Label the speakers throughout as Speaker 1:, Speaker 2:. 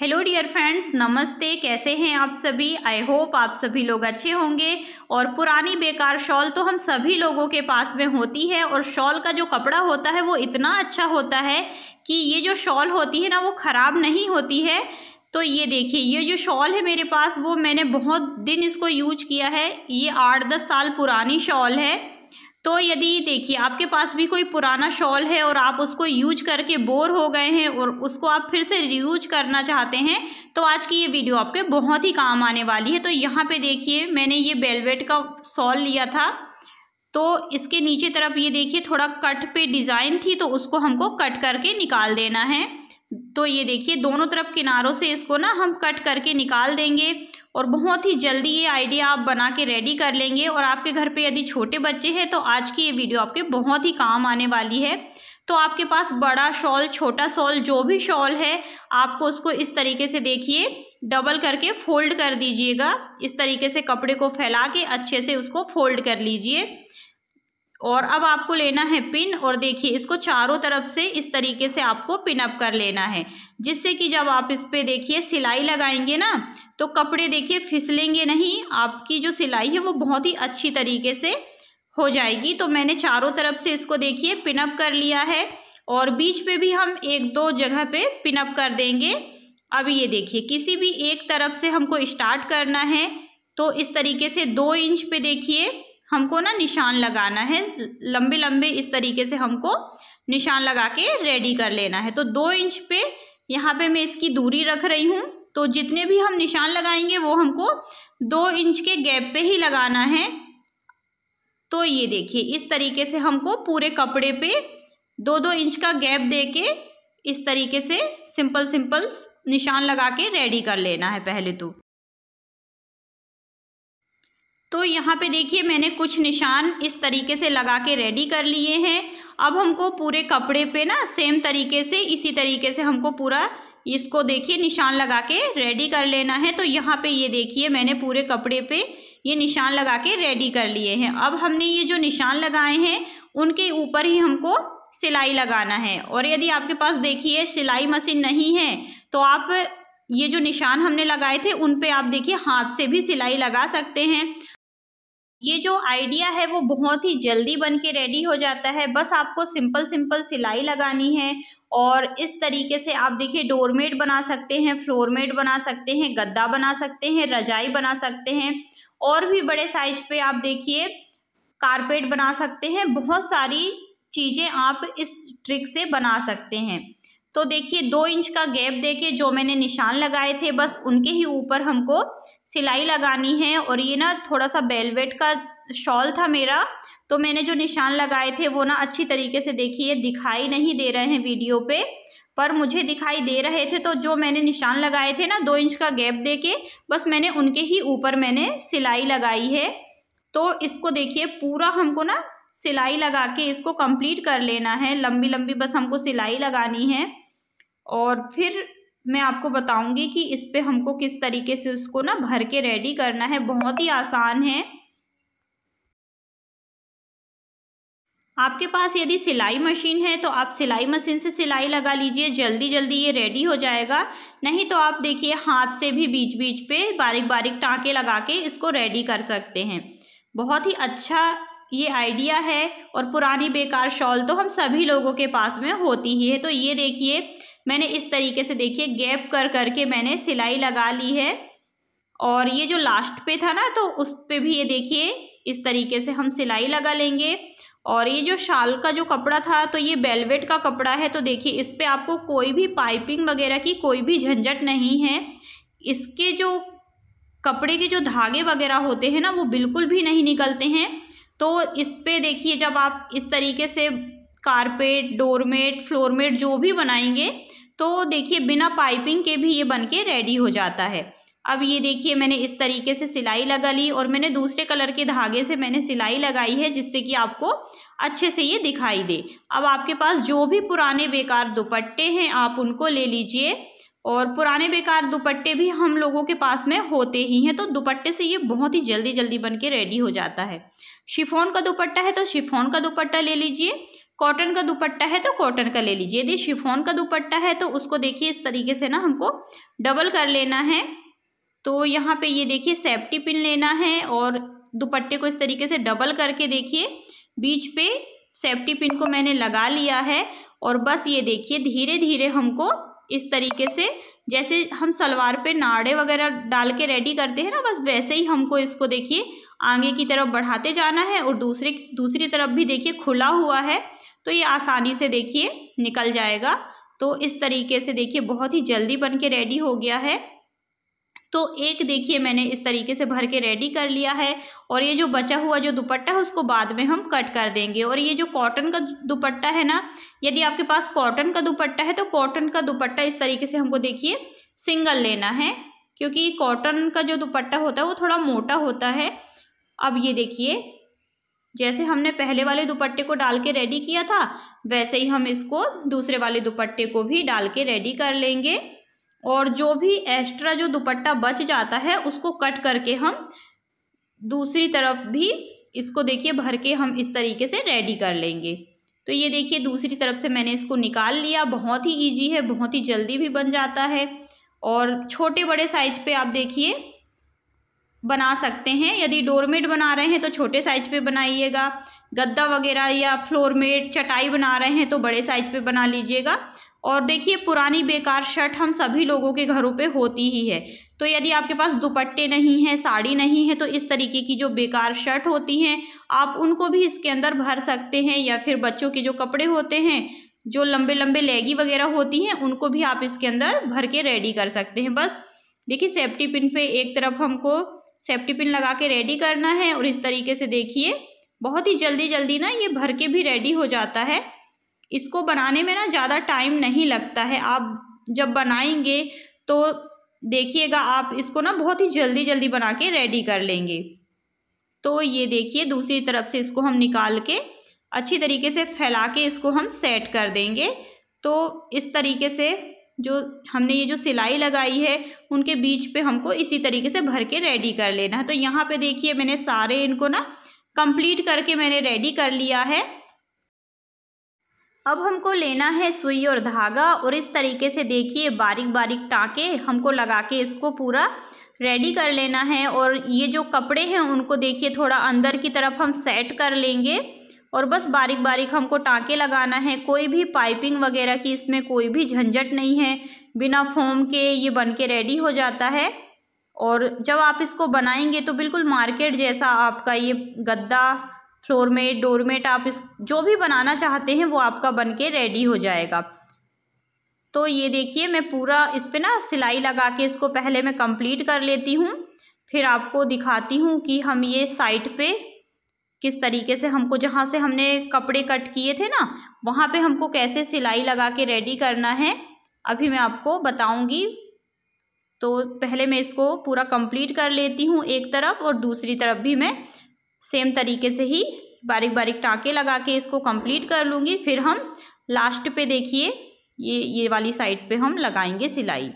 Speaker 1: hello dear friends नमस्ते कैसे हैं आप सभी आई होप आप सभी लोग अच्छे होंगे और पुरानी बेकार शॉल तो हम सभी लोगों के पास में होती है और शॉल का जो कपड़ा होता है वो इतना अच्छा होता है कि ये जो शॉल होती है ना वो ख़राब नहीं होती है तो ये देखिए ये जो शॉल है मेरे पास वो मैंने बहुत दिन इसको यूज किया है ये आठ दस साल पुरानी शॉल है तो यदि देखिए आपके पास भी कोई पुराना शॉल है और आप उसको यूज करके बोर हो गए हैं और उसको आप फिर से रीयूज करना चाहते हैं तो आज की ये वीडियो आपके बहुत ही काम आने वाली है तो यहाँ पे देखिए मैंने ये बेलवेट का शॉल लिया था तो इसके नीचे तरफ ये देखिए थोड़ा कट पे डिज़ाइन थी तो उसको हमको कट करके निकाल देना है तो ये देखिए दोनों तरफ किनारों से इसको ना हम कट करके निकाल देंगे और बहुत ही जल्दी ये आइडिया आप बना के रेडी कर लेंगे और आपके घर पे यदि छोटे बच्चे हैं तो आज की ये वीडियो आपके बहुत ही काम आने वाली है तो आपके पास बड़ा शॉल छोटा शॉल जो भी शॉल है आपको उसको इस तरीके से देखिए डबल करके फोल्ड कर दीजिएगा इस तरीके से कपड़े को फैला के अच्छे से उसको फोल्ड कर लीजिए और अब आपको लेना है पिन और देखिए इसको चारों तरफ से इस तरीके से आपको पिनअप कर लेना है जिससे कि जब आप इस पर देखिए सिलाई लगाएंगे ना तो कपड़े देखिए फिसलेंगे नहीं आपकी जो सिलाई है वो बहुत ही अच्छी तरीके से हो जाएगी तो मैंने चारों तरफ से इसको देखिए पिनअप कर लिया है और बीच पे भी हम एक दो जगह पे पिनअप कर देंगे अब ये देखिए किसी भी एक तरफ से हमको स्टार्ट करना है तो इस तरीके से दो इंच पे देखिए हमको ना निशान लगाना है लंबे लंबे इस तरीके से हमको निशान लगा के रेडी कर लेना है तो दो इंच पे यहाँ पे मैं इसकी दूरी रख रही हूँ तो जितने भी हम निशान लगाएंगे वो हमको दो इंच के गैप पे ही लगाना है तो ये देखिए इस तरीके से हमको पूरे कपड़े पे दो दो इंच का गैप दे के इस तरीके से सिंपल सिंपल निशान लगा के रेडी कर लेना है पहले तो तो यहाँ पे देखिए मैंने कुछ निशान इस तरीके से लगा के रेडी कर लिए हैं अब हमको पूरे कपड़े पे ना सेम तरीके से इसी तरीके से हमको पूरा इसको देखिए निशान लगा के रेडी कर लेना है तो यहाँ पे ये देखिए मैंने पूरे कपड़े पे ये निशान लगा के रेडी कर लिए हैं अब हमने ये जो निशान लगाए हैं उनके ऊपर ही हमको सिलाई लगाना है और यदि आपके पास देखिए सिलाई मशीन नहीं है तो आप ये जो निशान हमने लगाए थे उन पे आप देखिए हाथ से भी सिलाई लगा सकते हैं ये जो आइडिया है वो बहुत ही जल्दी बन के रेडी हो जाता है बस आपको सिंपल सिंपल सिलाई लगानी है और इस तरीके से आप देखिए डोरमेट बना सकते हैं फ्लोरमेट बना सकते हैं गद्दा बना सकते हैं रजाई बना सकते हैं और भी बड़े साइज पे आप देखिए कारपेट बना सकते हैं बहुत सारी चीज़ें आप इस ट्रिक से बना सकते हैं तो देखिए दो इंच का गैप देके जो मैंने निशान लगाए थे बस उनके ही ऊपर हमको सिलाई लगानी है और ये ना थोड़ा सा बेलवेट का शॉल था मेरा तो मैंने जो निशान लगाए थे वो ना अच्छी तरीके से देखिए दिखाई नहीं दे रहे हैं वीडियो पे पर मुझे दिखाई दे रहे थे तो जो मैंने निशान लगाए थे ना दो इंच का गैप दे के बस मैंने उनके ही ऊपर मैंने सिलाई लगाई है तो इसको देखिए पूरा हमको ना सिलाई लगा के इसको कंप्लीट कर लेना है लंबी लंबी बस हमको सिलाई लगानी है और फिर मैं आपको बताऊंगी कि इस पर हमको किस तरीके से उसको ना भर के रेडी करना है बहुत ही आसान है आपके पास यदि सिलाई मशीन है तो आप सिलाई मशीन से सिलाई लगा लीजिए जल्दी जल्दी ये रेडी हो जाएगा नहीं तो आप देखिए हाथ से भी बीच बीच पे बारीक बारीक टाँके लगा के इसको रेडी कर सकते हैं बहुत ही अच्छा ये आइडिया है और पुरानी बेकार शॉल तो हम सभी लोगों के पास में होती ही है तो ये देखिए मैंने इस तरीके से देखिए गैप कर करके मैंने सिलाई लगा ली है और ये जो लास्ट पे था ना तो उस पर भी ये देखिए इस तरीके से हम सिलाई लगा लेंगे और ये जो शाल का जो कपड़ा था तो ये बेलवेट का कपड़ा है तो देखिए इस पर आपको कोई भी पाइपिंग वगैरह की कोई भी झंझट नहीं है इसके जो कपड़े के जो धागे वगैरह होते हैं ना वो बिल्कुल भी नहीं निकलते हैं तो इस पर देखिए जब आप इस तरीके से कारपेट डोरमेट फ्लोरमेट जो भी बनाएंगे तो देखिए बिना पाइपिंग के भी ये बन के रेडी हो जाता है अब ये देखिए मैंने इस तरीके से सिलाई लगा ली और मैंने दूसरे कलर के धागे से मैंने सिलाई लगाई है जिससे कि आपको अच्छे से ये दिखाई दे अब आपके पास जो भी पुराने बेकार दुपट्टे हैं आप उनको ले लीजिए और पुराने बेकार दुपट्टे भी हम लोगों के पास में होते ही हैं तो दुपट्टे से ये बहुत ही जल्दी जल्दी बन के रेडी हो जाता है शिफोन का दुपट्टा है तो शिफोन का दुपट्टा ले लीजिए कॉटन का दुपट्टा है तो कॉटन का ले लीजिए यदि शिफोन का दुपट्टा है तो उसको देखिए इस तरीके से ना हमको डबल कर लेना है तो यहाँ पे ये देखिए सेफ्टी पिन लेना है और दुपट्टे को इस तरीके से डबल करके देखिए बीच पे सेफ्टी पिन को मैंने लगा लिया है और बस ये देखिए धीरे धीरे हमको इस तरीके से जैसे हम सलवार पे नाड़े वगैरह डाल के रेडी करते हैं ना बस वैसे ही हमको इसको देखिए आगे की तरफ बढ़ाते जाना है और दूसरे दूसरी तरफ भी देखिए खुला हुआ है तो ये आसानी से देखिए निकल जाएगा तो इस तरीके से देखिए बहुत ही जल्दी बन के रेडी हो गया है तो एक देखिए मैंने इस तरीके से भर के रेडी कर लिया है और ये जो बचा हुआ जो दुपट्टा है उसको बाद में हम कट कर देंगे और ये जो कॉटन का दुपट्टा है ना यदि आपके पास कॉटन का दुपट्टा है तो कॉटन का दुपट्टा इस तरीके से हमको देखिए सिंगल लेना है क्योंकि कॉटन का जो दुपट्टा होता है वो थोड़ा मोटा होता है अब ये देखिए जैसे हमने पहले वाले दुपट्टे को डाल के रेडी किया था वैसे ही हम इसको दूसरे वाले दुपट्टे को भी डाल के रेडी कर लेंगे और जो भी एक्स्ट्रा जो दुपट्टा बच जाता है उसको कट करके हम दूसरी तरफ भी इसको देखिए भर के हम इस तरीके से रेडी कर लेंगे तो ये देखिए दूसरी तरफ से मैंने इसको निकाल लिया बहुत ही ईजी है बहुत ही जल्दी भी बन जाता है और छोटे बड़े साइज पे आप देखिए बना सकते हैं यदि डोरमेट बना रहे हैं तो छोटे साइज पे बनाइएगा गद्दा वगैरह या फ्लोर मेट चटाई बना रहे हैं तो बड़े साइज पे बना लीजिएगा और देखिए पुरानी बेकार शर्ट हम सभी लोगों के घरों पे होती ही है तो यदि आपके पास दुपट्टे नहीं हैं साड़ी नहीं है तो इस तरीके की जो बेकार शर्ट होती हैं आप उनको भी इसके अंदर भर सकते हैं या फिर बच्चों के जो कपड़े होते हैं जो लंबे लंबे लेगी वगैरह होती हैं उनको भी आप इसके अंदर भर के रेडी कर सकते हैं बस देखिए सेफ्टी पिन पे एक तरफ हमको सेफ्टी पिन लगा के रेडी करना है और इस तरीके से देखिए बहुत ही जल्दी जल्दी ना ये भर के भी रेडी हो जाता है इसको बनाने में ना ज़्यादा टाइम नहीं लगता है आप जब बनाएंगे तो देखिएगा आप इसको ना बहुत ही जल्दी जल्दी बना के रेडी कर लेंगे तो ये देखिए दूसरी तरफ से इसको हम निकाल के अच्छी तरीके से फैला के इसको हम सेट कर देंगे तो इस तरीके से जो हमने ये जो सिलाई लगाई है उनके बीच पे हमको इसी तरीके से भर के रेडी कर लेना है तो यहाँ पे देखिए मैंने सारे इनको ना कंप्लीट करके मैंने रेडी कर लिया है अब हमको लेना है सुई और धागा और इस तरीके से देखिए बारीक बारीक टाँके हमको लगा के इसको पूरा रेडी कर लेना है और ये जो कपड़े हैं उनको देखिए थोड़ा अंदर की तरफ हम सेट कर लेंगे और बस बारीक बारीक हमको टाँके लगाना है कोई भी पाइपिंग वगैरह की इसमें कोई भी झंझट नहीं है बिना फोम के ये बन के रेडी हो जाता है और जब आप इसको बनाएंगे तो बिल्कुल मार्केट जैसा आपका ये गद्दा फ्लोर मेट डोरमेट आप इस जो भी बनाना चाहते हैं वो आपका बन के रेडी हो जाएगा तो ये देखिए मैं पूरा इस पर ना सिलाई लगा के इसको पहले मैं कंप्लीट कर लेती हूँ फिर आपको दिखाती हूँ कि हम ये साइट पे किस तरीके से हमको जहाँ से हमने कपड़े कट किए थे ना वहाँ पे हमको कैसे सिलाई लगा के रेडी करना है अभी मैं आपको बताऊँगी तो पहले मैं इसको पूरा कंप्लीट कर लेती हूँ एक तरफ और दूसरी तरफ भी मैं सेम तरीके से ही बारीक बारीक टाँके लगा के इसको कंप्लीट कर लूँगी फिर हम लास्ट पे देखिए ये ये वाली साइड पे हम लगाएंगे सिलाई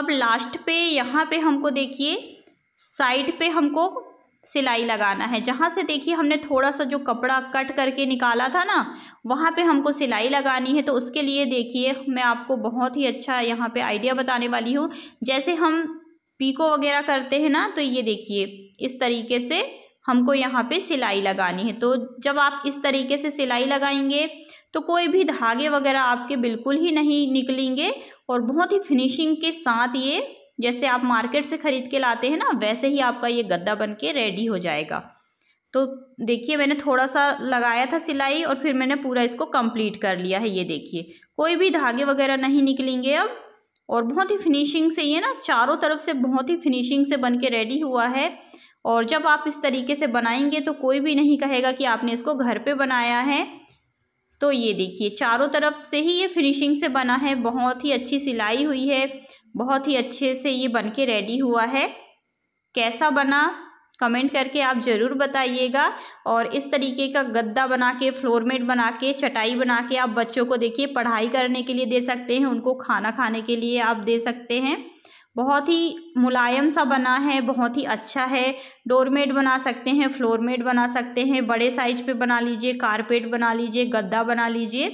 Speaker 1: अब लास्ट पे यहाँ पे हमको देखिए साइड पे हमको सिलाई लगाना है जहाँ से देखिए हमने थोड़ा सा जो कपड़ा कट करके निकाला था ना वहाँ पे हमको सिलाई लगानी है तो उसके लिए देखिए मैं आपको बहुत ही अच्छा यहाँ पे आइडिया बताने वाली हूँ जैसे हम पीको वगैरह करते हैं ना तो ये देखिए इस तरीके से हमको यहाँ पे सिलाई लगानी है तो जब आप इस तरीके से सिलाई लगाएंगे तो कोई भी धागे वगैरह आपके बिल्कुल ही नहीं निकलेंगे और बहुत ही फिनिशिंग के साथ ये जैसे आप मार्केट से ख़रीद के लाते हैं ना वैसे ही आपका ये गद्दा बन के रेडी हो जाएगा तो देखिए मैंने थोड़ा सा लगाया था सिलाई और फिर मैंने पूरा इसको कंप्लीट कर लिया है ये देखिए कोई भी धागे वगैरह नहीं निकलेंगे अब और बहुत ही फिनिशिंग से ये ना चारों तरफ से बहुत ही फिनिशिंग से बन के रेडी हुआ है और जब आप इस तरीके से बनाएंगे तो कोई भी नहीं कहेगा कि आपने इसको घर पर बनाया है तो ये देखिए चारों तरफ से ही ये फिनिशिंग से बना है बहुत ही अच्छी सिलाई हुई है बहुत ही अच्छे से ये बन के रेडी हुआ है कैसा बना कमेंट करके आप ज़रूर बताइएगा और इस तरीके का गद्दा बना के फ्लोरमेट बना के चटाई बना के आप बच्चों को देखिए पढ़ाई करने के लिए दे सकते हैं उनको खाना खाने के लिए आप दे सकते हैं बहुत ही मुलायम सा बना है बहुत ही अच्छा है डोरमेट बना सकते हैं फ्लोरमेट बना सकते हैं बड़े साइज पे बना लीजिए कारपेट बना लीजिए गद्दा बना लीजिए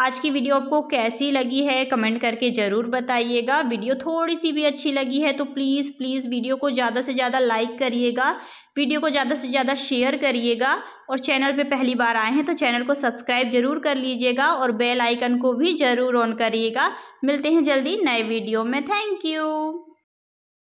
Speaker 1: आज की वीडियो आपको कैसी लगी है कमेंट करके ज़रूर बताइएगा वीडियो थोड़ी सी भी अच्छी लगी है तो प्लीज़ प्लीज़ वीडियो को ज़्यादा से ज़्यादा लाइक करिएगा वीडियो को ज़्यादा से ज़्यादा शेयर करिएगा और चैनल पे पहली बार आए हैं तो चैनल को सब्सक्राइब ज़रूर कर लीजिएगा और बेल आइकन को भी ज़रूर ऑन करिएगा मिलते हैं जल्दी नए वीडियो में थैंक यू